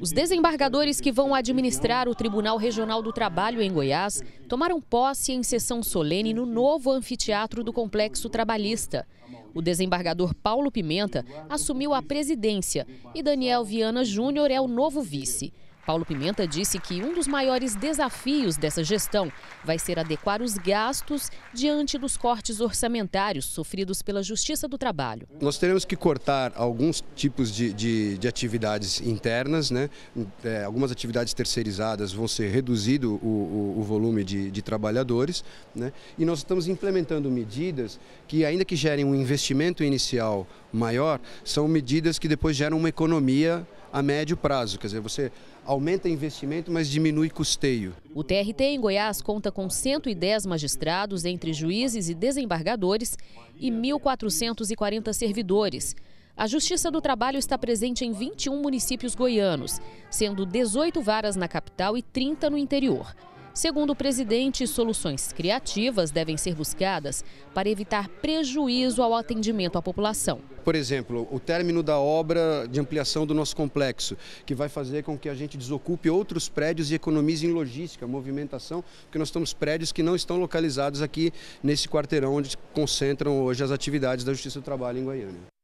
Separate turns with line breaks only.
Os desembargadores que vão administrar o Tribunal Regional do Trabalho em Goiás tomaram posse em sessão solene no novo anfiteatro do Complexo Trabalhista. O desembargador Paulo Pimenta assumiu a presidência e Daniel Viana Júnior é o novo vice. Paulo Pimenta disse que um dos maiores desafios dessa gestão vai ser adequar os gastos diante dos cortes orçamentários sofridos pela Justiça do Trabalho.
Nós teremos que cortar alguns tipos de, de, de atividades internas, né? É, algumas atividades terceirizadas vão ser reduzido o, o, o volume de, de trabalhadores, né? e nós estamos implementando medidas que, ainda que gerem um investimento inicial maior, são medidas que depois geram uma economia a médio prazo. Quer dizer, você aumenta investimento, mas diminui custeio.
O TRT em Goiás conta com 110 magistrados, entre juízes e desembargadores, e 1.440 servidores. A Justiça do Trabalho está presente em 21 municípios goianos, sendo 18 varas na capital e 30 no interior. Segundo o presidente, soluções criativas devem ser buscadas para evitar prejuízo ao atendimento à população.
Por exemplo, o término da obra de ampliação do nosso complexo, que vai fazer com que a gente desocupe outros prédios e economize em logística, movimentação, porque nós temos prédios que não estão localizados aqui nesse quarteirão onde concentram hoje as atividades da Justiça do Trabalho em Goiânia.